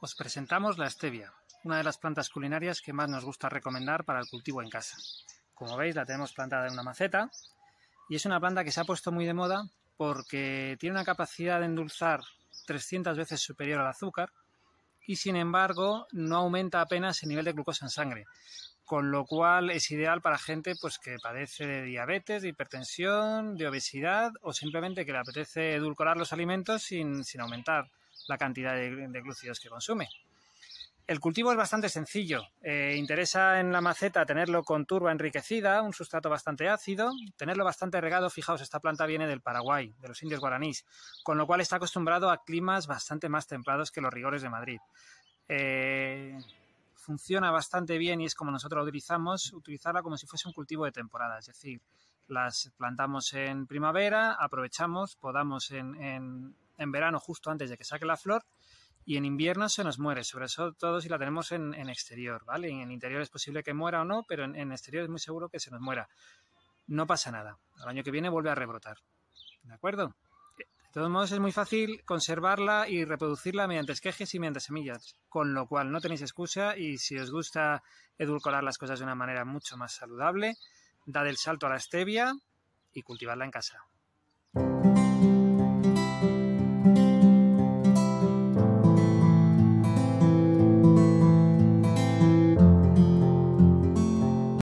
Os presentamos la stevia, una de las plantas culinarias que más nos gusta recomendar para el cultivo en casa. Como veis, la tenemos plantada en una maceta y es una planta que se ha puesto muy de moda porque tiene una capacidad de endulzar 300 veces superior al azúcar y sin embargo no aumenta apenas el nivel de glucosa en sangre, con lo cual es ideal para gente pues que padece de diabetes, de hipertensión, de obesidad o simplemente que le apetece edulcorar los alimentos sin, aumentar la cantidad de, de, glúcidos que consume. El cultivo es bastante sencillo. Eh, interesa en la maceta tenerlo con turba enriquecida, un sustrato bastante ácido, tenerlo bastante regado. Fijaos, esta planta viene del Paraguay, de los indios guaraníes, con lo cual está acostumbrado a climas bastante más templados que los rigores de Madrid. Eh, funciona bastante bien y es como nosotros la utilizamos, utilizarla como si fuese un cultivo de temporada, es decir, las plantamos en primavera, aprovechamos, podamos en, verano justo antes de que saque la flor y en invierno se nos muere, sobre todo si la tenemos en, exterior, ¿vale? En interior es posible que muera o no, pero en, en, exterior es muy seguro que se nos muera. No pasa nada, al año que viene vuelve a rebrotar, ¿de acuerdo? De todos modos, es muy fácil conservarla y reproducirla mediante esquejes y mediante semillas, con lo cual no tenéis excusa y si os gusta edulcorar las cosas de una manera mucho más saludable, dad el salto a la stevia y cultivarla en casa.